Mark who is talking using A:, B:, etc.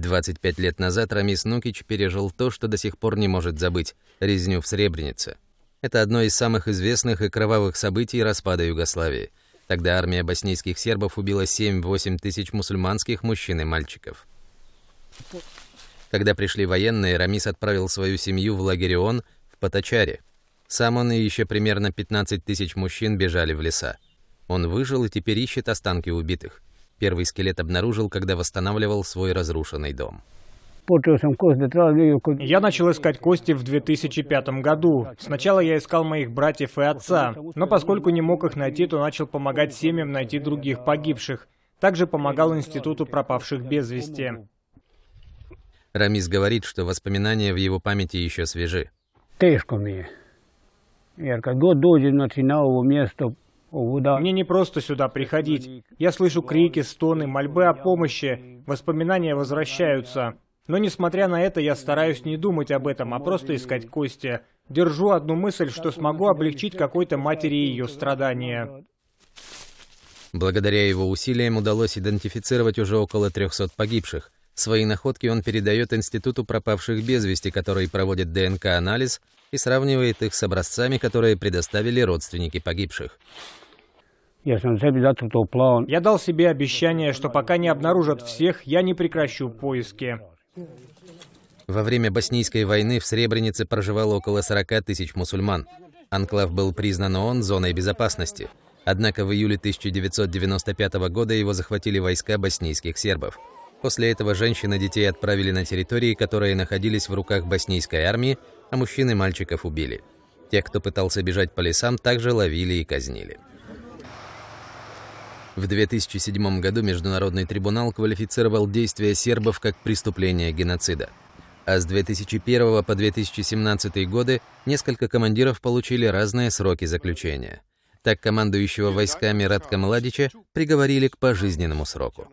A: 25 лет назад Рамис Нукич пережил то, что до сих пор не может забыть – резню в Сребренице. Это одно из самых известных и кровавых событий распада Югославии. Тогда армия боснийских сербов убила 7-8 тысяч мусульманских мужчин и мальчиков. Когда пришли военные, Рамис отправил свою семью в лагерь ООН в Потачаре. Сам он и еще примерно 15 тысяч мужчин бежали в леса. Он выжил и теперь ищет останки убитых. Первый скелет обнаружил, когда восстанавливал свой разрушенный дом.
B: Я начал искать кости в 2005 году. Сначала я искал моих братьев и отца, но поскольку не мог их найти, то начал помогать семьям найти других погибших. Также помогал Институту пропавших без вести.
A: Рамис говорит, что воспоминания в его памяти еще свежи.
B: Тяжко мне. Я когда дойду начинал его место, мне не просто сюда приходить. Я слышу крики, стоны, мольбы о помощи. Воспоминания возвращаются. Но несмотря на это, я стараюсь не думать об этом, а просто искать кости. Держу одну мысль, что смогу облегчить какой-то матери ее страдания.
A: Благодаря его усилиям удалось идентифицировать уже около 300 погибших. Свои находки он передает Институту пропавших без вести, который проводит ДНК-анализ и сравнивает их с образцами, которые предоставили родственники погибших. Я дал
B: себе обещание, что пока не обнаружат всех, я не прекращу поиски.
A: Во время боснийской войны в Сребренице проживало около 40 тысяч мусульман. Анклав был признан ООН зоной безопасности. Однако в июле 1995 года его захватили войска боснийских сербов. После этого женщин и детей отправили на территории, которые находились в руках боснийской армии, а мужчин и мальчиков убили. Тех, кто пытался бежать по лесам, также ловили и казнили. В 2007 году Международный трибунал квалифицировал действия сербов как преступление геноцида. А с 2001 по 2017 годы несколько командиров получили разные сроки заключения. Так командующего войсками Радка Младича приговорили к пожизненному сроку.